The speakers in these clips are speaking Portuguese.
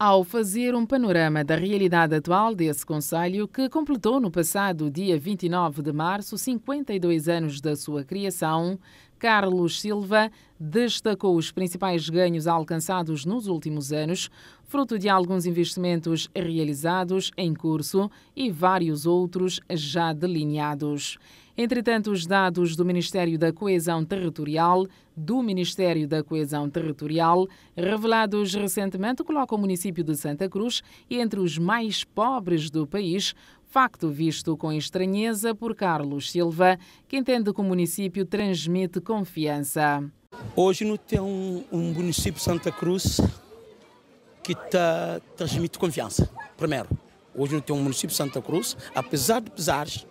ao fazer um panorama da realidade atual desse Conselho, que completou no passado dia 29 de março 52 anos da sua criação, Carlos Silva destacou os principais ganhos alcançados nos últimos anos, fruto de alguns investimentos realizados em curso e vários outros já delineados. Entretanto, os dados do Ministério da Coesão Territorial, do Ministério da Coesão Territorial, revelados recentemente, colocam o município de Santa Cruz entre os mais pobres do país, Facto visto com estranheza por Carlos Silva, que entende que o município transmite confiança. Hoje não tem um, um município Santa Cruz que tá, transmite confiança, primeiro. Hoje não tem um município Santa Cruz, apesar de pesares,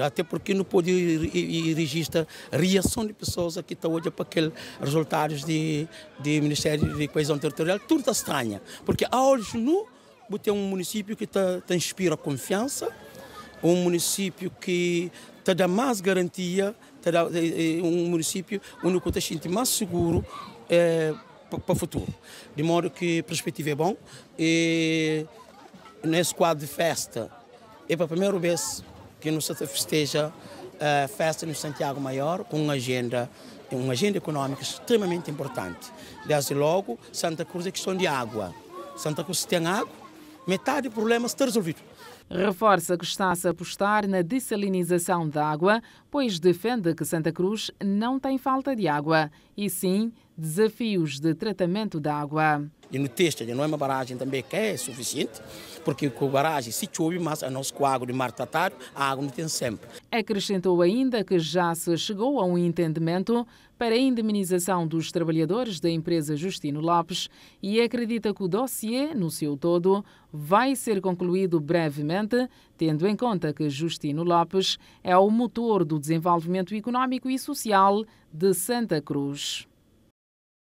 até porque não pode ir, ir, ir registrar reação de pessoas que estão tá hoje para aqueles resultados de, de Ministério de Coesão Territorial. Tudo está estranho, porque há olhos nu Cabo é um município que te, te inspira confiança, um município que te dá mais garantia, te dá, é, um município onde você se sente mais seguro é, eh, para o futuro. De modo que a perspectiva é bom. E nesse quadro de festa, é para a primeira vez que nós festeja a festa no Santiago Maior com uma agenda uma agenda econômica extremamente importante. Desde logo, Santa Cruz é questão de água. Santa Cruz tem água, metade do problema está resolvido. Reforça que está-se a apostar na dessalinização da água, pois defende que Santa Cruz não tem falta de água, e sim desafios de tratamento da água. E no texto de não é uma barragem também que é suficiente, porque com a barragem se chove, mas a nosso água de mar tratado, a água não tem sempre. Acrescentou ainda que já se chegou a um entendimento para a indemnização dos trabalhadores da empresa Justino Lopes e acredita que o dossiê, no seu todo, vai ser concluído brevemente, tendo em conta que Justino Lopes é o motor do desenvolvimento econômico e social de Santa Cruz.